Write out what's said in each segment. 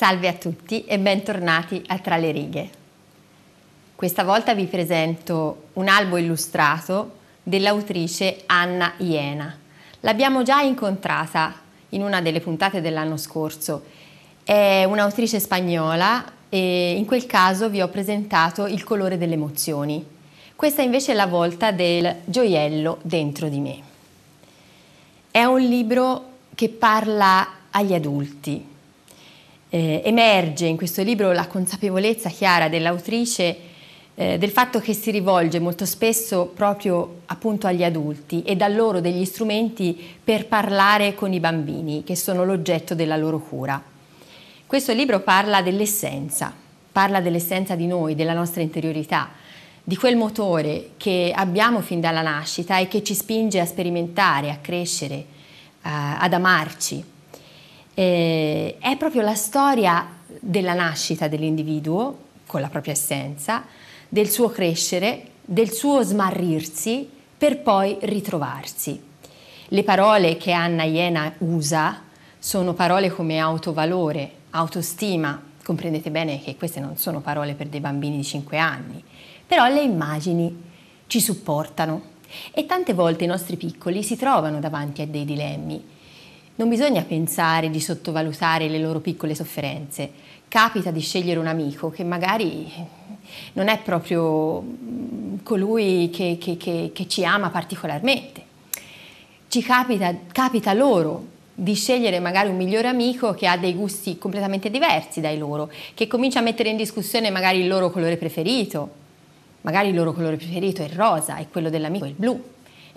Salve a tutti e bentornati a Tra le righe. Questa volta vi presento un albo illustrato dell'autrice Anna Iena. L'abbiamo già incontrata in una delle puntate dell'anno scorso. È un'autrice spagnola e in quel caso vi ho presentato Il colore delle emozioni. Questa invece è la volta del gioiello dentro di me. È un libro che parla agli adulti, eh, emerge in questo libro la consapevolezza chiara dell'autrice eh, del fatto che si rivolge molto spesso proprio appunto agli adulti e dà loro degli strumenti per parlare con i bambini che sono l'oggetto della loro cura. Questo libro parla dell'essenza, parla dell'essenza di noi, della nostra interiorità, di quel motore che abbiamo fin dalla nascita e che ci spinge a sperimentare, a crescere, eh, ad amarci eh, è proprio la storia della nascita dell'individuo con la propria essenza, del suo crescere, del suo smarrirsi per poi ritrovarsi. Le parole che Anna Iena usa sono parole come autovalore, autostima, comprendete bene che queste non sono parole per dei bambini di 5 anni, però le immagini ci supportano e tante volte i nostri piccoli si trovano davanti a dei dilemmi non bisogna pensare di sottovalutare le loro piccole sofferenze. Capita di scegliere un amico che magari non è proprio mm, colui che, che, che, che ci ama particolarmente. Ci capita, capita loro di scegliere magari un migliore amico che ha dei gusti completamente diversi dai loro, che comincia a mettere in discussione magari il loro colore preferito. Magari il loro colore preferito è il rosa e quello dell'amico è il blu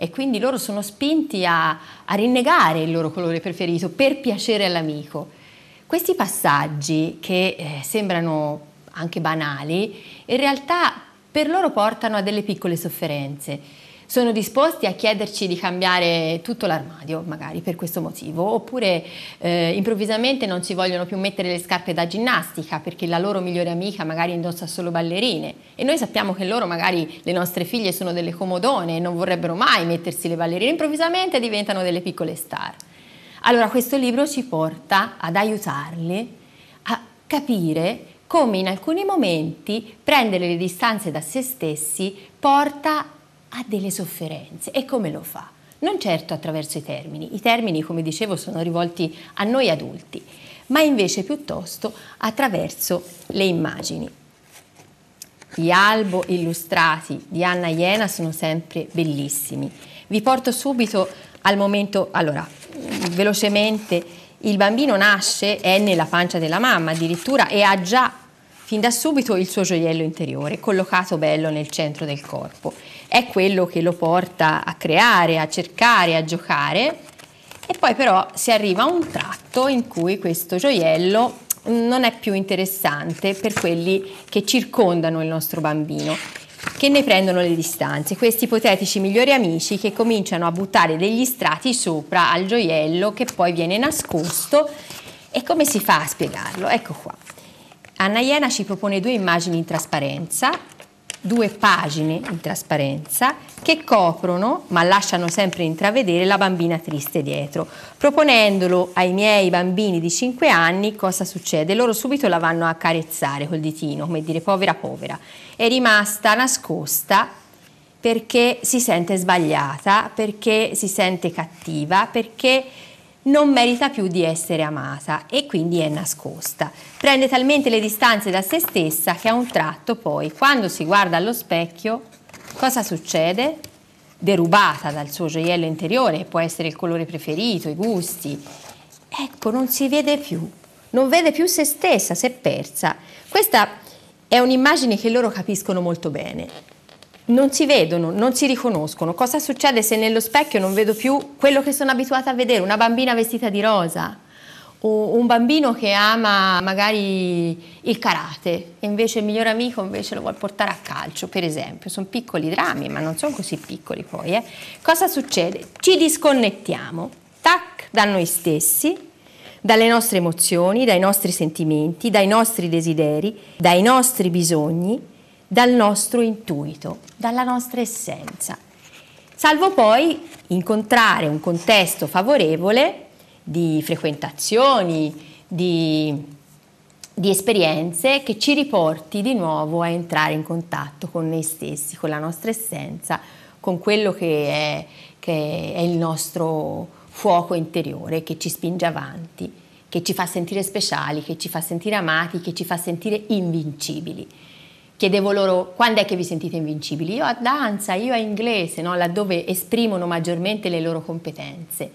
e quindi loro sono spinti a, a rinnegare il loro colore preferito per piacere all'amico. Questi passaggi che eh, sembrano anche banali, in realtà per loro portano a delle piccole sofferenze sono disposti a chiederci di cambiare tutto l'armadio, magari per questo motivo, oppure eh, improvvisamente non si vogliono più mettere le scarpe da ginnastica perché la loro migliore amica magari indossa solo ballerine e noi sappiamo che loro magari le nostre figlie sono delle comodone e non vorrebbero mai mettersi le ballerine, improvvisamente diventano delle piccole star. Allora questo libro ci porta ad aiutarli a capire come in alcuni momenti prendere le distanze da se stessi porta ha delle sofferenze e come lo fa? Non certo attraverso i termini, i termini come dicevo sono rivolti a noi adulti, ma invece piuttosto attraverso le immagini. Gli albo illustrati di Anna Iena sono sempre bellissimi. Vi porto subito al momento, allora, velocemente, il bambino nasce, è nella pancia della mamma addirittura e ha già fin da subito il suo gioiello interiore, collocato bello nel centro del corpo è quello che lo porta a creare, a cercare, a giocare e poi però si arriva a un tratto in cui questo gioiello non è più interessante per quelli che circondano il nostro bambino che ne prendono le distanze, questi ipotetici migliori amici che cominciano a buttare degli strati sopra al gioiello che poi viene nascosto e come si fa a spiegarlo? Ecco qua. Anna Iena ci propone due immagini in trasparenza due pagine in trasparenza che coprono, ma lasciano sempre intravedere, la bambina triste dietro. Proponendolo ai miei bambini di 5 anni, cosa succede? Loro subito la vanno a carezzare col ditino, come dire povera povera. È rimasta nascosta perché si sente sbagliata, perché si sente cattiva, perché non merita più di essere amata e quindi è nascosta. Prende talmente le distanze da se stessa che a un tratto poi, quando si guarda allo specchio, cosa succede? Derubata dal suo gioiello interiore, che può essere il colore preferito, i gusti, ecco, non si vede più, non vede più se stessa, si è persa. Questa è un'immagine che loro capiscono molto bene non si vedono, non si riconoscono. Cosa succede se nello specchio non vedo più quello che sono abituata a vedere, una bambina vestita di rosa o un bambino che ama magari il karate e invece il miglior amico invece lo vuole portare a calcio, per esempio. Sono piccoli drammi, ma non sono così piccoli poi. Eh. Cosa succede? Ci disconnettiamo, tac, da noi stessi, dalle nostre emozioni, dai nostri sentimenti, dai nostri desideri, dai nostri bisogni dal nostro intuito, dalla nostra essenza, salvo poi incontrare un contesto favorevole di frequentazioni, di, di esperienze che ci riporti di nuovo a entrare in contatto con noi stessi, con la nostra essenza, con quello che è, che è il nostro fuoco interiore che ci spinge avanti, che ci fa sentire speciali, che ci fa sentire amati, che ci fa sentire invincibili chiedevo loro quando è che vi sentite invincibili, io ah, a danza, io a inglese, no? laddove esprimono maggiormente le loro competenze.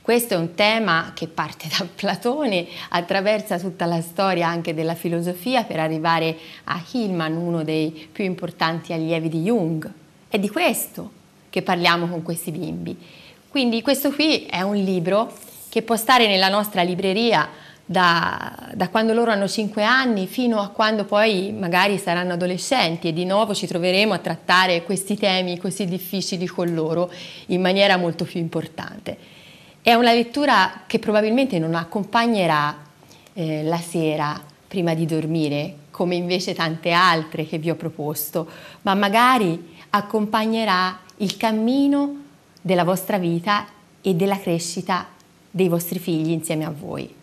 Questo è un tema che parte da Platone, attraversa tutta la storia anche della filosofia per arrivare a Hillman, uno dei più importanti allievi di Jung. È di questo che parliamo con questi bimbi. Quindi questo qui è un libro che può stare nella nostra libreria da, da, quando loro hanno 5 anni fino a quando poi magari saranno adolescenti e di nuovo ci troveremo a trattare questi temi così difficili con loro in maniera molto più importante. È una lettura che probabilmente non accompagnerà eh, la sera prima di dormire, come invece tante altre che vi ho proposto, ma magari accompagnerà il cammino della vostra vita e della crescita dei vostri figli insieme a voi.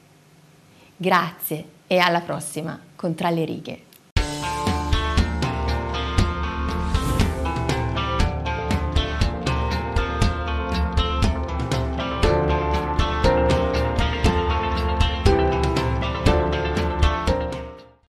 Grazie e alla prossima con Tra le righe.